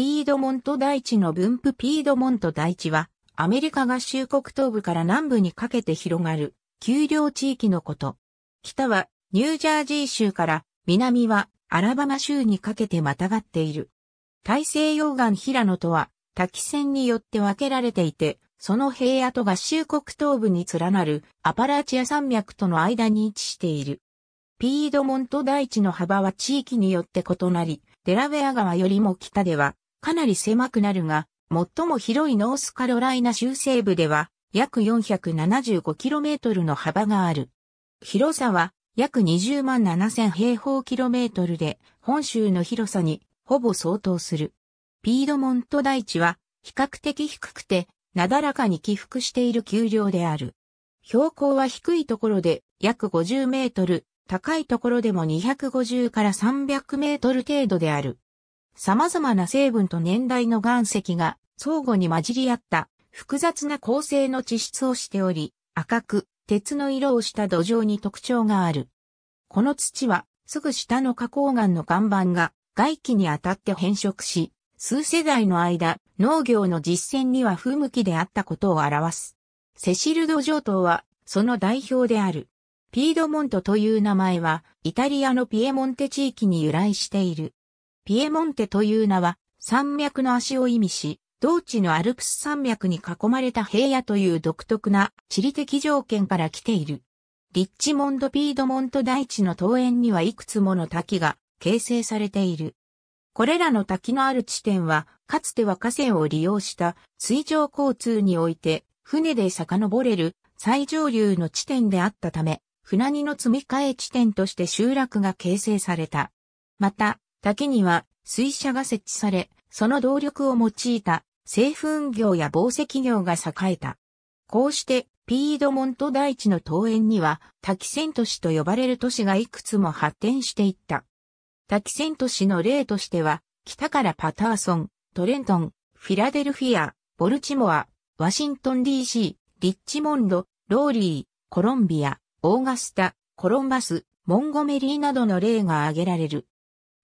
ピードモント大地の分布ピードモント大地は、アメリカ合衆国東部から南部にかけて広がる、丘陵地域のこと。北は、ニュージャージー州から、南は、アラバマ州にかけてまたがっている。大西洋岸平野とは、滝線によって分けられていて、その平野と合衆国東部に連なるアパラチア山脈との間に位置している。ピードモント大地の幅は地域によって異なり、デラウェア川よりも北ではかなり狭くなるが、最も広いノースカロライナ州西部では約 475km の幅がある。広さは約20万7000平方キロメートルで本州の広さにほぼ相当する。ピードモント大地は比較的低くてなだらかに起伏している丘陵である。標高は低いところで約50メートル、高いところでも250から300メートル程度である。様々な成分と年代の岩石が相互に混じり合った複雑な構成の地質をしており、赤く鉄の色をした土壌に特徴がある。この土はすぐ下の花崗岩の岩盤が外気に当たって変色し、数世代の間、農業の実践には不向きであったことを表す。セシルド城島は、その代表である。ピードモントという名前は、イタリアのピエモンテ地域に由来している。ピエモンテという名は山脈の足を意味し、同地のアルプス山脈に囲まれた平野という独特な地理的条件から来ている。リッチモンド・ピードモント大地の東園にはいくつもの滝が形成されている。これらの滝のある地点は、かつては河川を利用した水上交通において、船で遡れる最上流の地点であったため、船荷の積み替え地点として集落が形成された。また、滝には水車が設置され、その動力を用いた製粉業や紡績業が栄えた。こうして、ピードモント大地の桃園には、滝仙都市と呼ばれる都市がいくつも発展していった。滝仙都市の例としては、北からパターソン、トレントン、フィラデルフィア、ボルチモア、ワシントン DC、リッチモンド、ローリー、コロンビア、オーガスタ、コロンバス、モンゴメリーなどの例が挙げられる。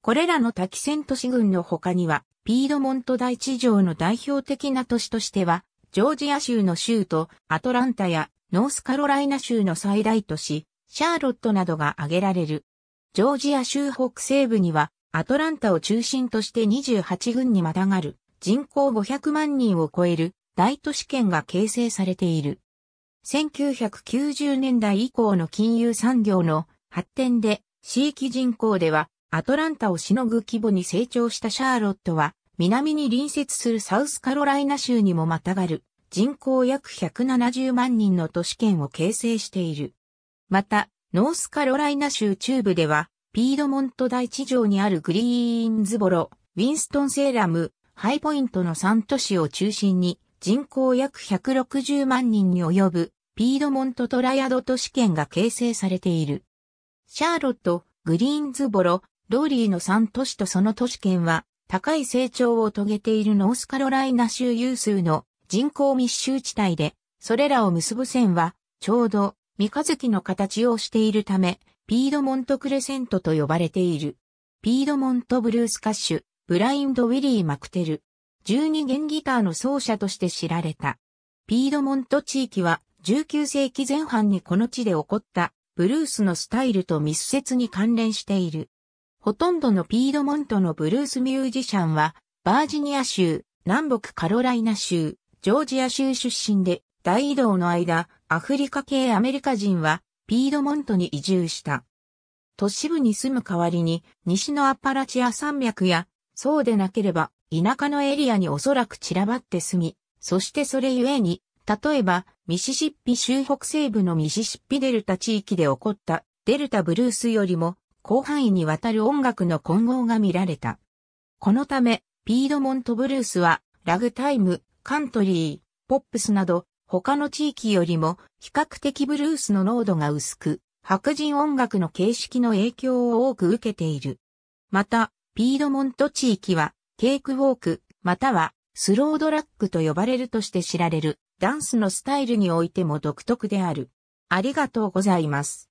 これらの多気仙都市群の他には、ピードモント大地上の代表的な都市としては、ジョージア州の州都、アトランタやノースカロライナ州の最大都市、シャーロットなどが挙げられる。ジョージア州北西部には、アトランタを中心として28群にまたがる、人口500万人を超える大都市圏が形成されている。1990年代以降の金融産業の発展で、地域人口ではアトランタをしのぐ規模に成長したシャーロットは、南に隣接するサウスカロライナ州にもまたがる人口約170万人の都市圏を形成している。また、ノースカロライナ州中部では、ピードモント大地上にあるグリーンズボロ、ウィンストンセーラム、ハイポイントの3都市を中心に、人口約160万人に及ぶ、ピードモントトライアド都市圏が形成されている。シャーロット、グリーンズボロ、ローリーの3都市とその都市圏は、高い成長を遂げているノースカロライナ州有数の人口密集地帯で、それらを結ぶ線は、ちょうど、三日月の形をしているため、ピードモントクレセントと呼ばれている。ピードモントブルース歌手、ブラインド・ウィリー・マクテル。12弦ギターの奏者として知られた。ピードモント地域は、19世紀前半にこの地で起こった、ブルースのスタイルと密接に関連している。ほとんどのピードモントのブルースミュージシャンは、バージニア州、南北カロライナ州、ジョージア州出身で、大移動の間、アフリカ系アメリカ人は、ピードモントに移住した。都市部に住む代わりに、西のアパラチア山脈や、そうでなければ、田舎のエリアにおそらく散らばって住み、そしてそれゆえに、例えば、ミシシッピ州北西部のミシシッピデルタ地域で起こった、デルタブルースよりも、広範囲にわたる音楽の混合が見られた。このため、ピードモントブルースは、ラグタイム、カントリー、ポップスなど、他の地域よりも比較的ブルースの濃度が薄く、白人音楽の形式の影響を多く受けている。また、ピードモント地域は、ケークウォーク、または、スロードラックと呼ばれるとして知られる、ダンスのスタイルにおいても独特である。ありがとうございます。